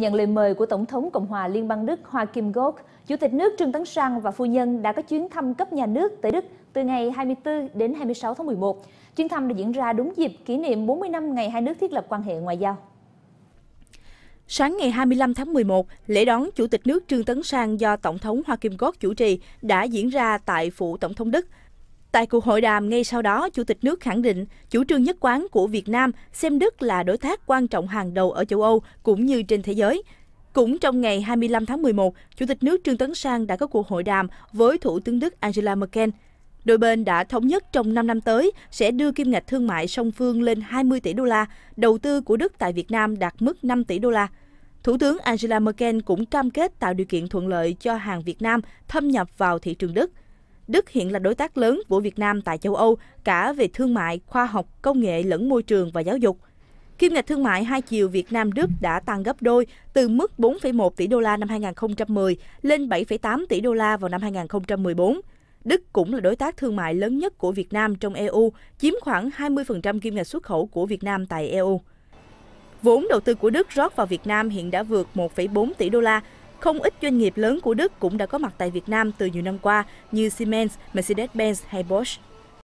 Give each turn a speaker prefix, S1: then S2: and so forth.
S1: Nhận lời mời của Tổng thống Cộng hòa Liên bang Đức Hoa Kim Gok, Chủ tịch nước Trương Tấn Sang và phu nhân đã có chuyến thăm cấp nhà nước tới Đức từ ngày 24 đến 26 tháng 11. Chuyến thăm đã diễn ra đúng dịp kỷ niệm 40 năm ngày hai nước thiết lập quan hệ ngoại giao. Sáng
S2: ngày 25 tháng 11, lễ đón Chủ tịch nước Trương Tấn Sang do Tổng thống Hoa Kim Gok chủ trì đã diễn ra tại Phủ Tổng thống Đức. Tại cuộc hội đàm ngay sau đó, Chủ tịch nước khẳng định chủ trương nhất quán của Việt Nam xem Đức là đối tác quan trọng hàng đầu ở châu Âu cũng như trên thế giới. Cũng trong ngày 25 tháng 11, Chủ tịch nước Trương Tấn Sang đã có cuộc hội đàm với Thủ tướng Đức Angela Merkel. Đôi bên đã thống nhất trong 5 năm tới sẽ đưa kim ngạch thương mại song phương lên 20 tỷ đô la, đầu tư của Đức tại Việt Nam đạt mức 5 tỷ đô la. Thủ tướng Angela Merkel cũng cam kết tạo điều kiện thuận lợi cho hàng Việt Nam thâm nhập vào thị trường Đức. Đức hiện là đối tác lớn của Việt Nam tại châu Âu, cả về thương mại, khoa học, công nghệ lẫn môi trường và giáo dục. Kim ngạch thương mại hai chiều Việt Nam Đức đã tăng gấp đôi từ mức 4,1 tỷ đô la năm 2010 lên 7,8 tỷ đô la vào năm 2014. Đức cũng là đối tác thương mại lớn nhất của Việt Nam trong EU, chiếm khoảng 20% kim ngạch xuất khẩu của Việt Nam tại EU. Vốn đầu tư của Đức rót vào Việt Nam hiện đã vượt 1,4 tỷ đô la, không ít doanh nghiệp lớn của Đức cũng đã có mặt tại Việt Nam từ nhiều năm qua như Siemens, Mercedes-Benz hay Bosch.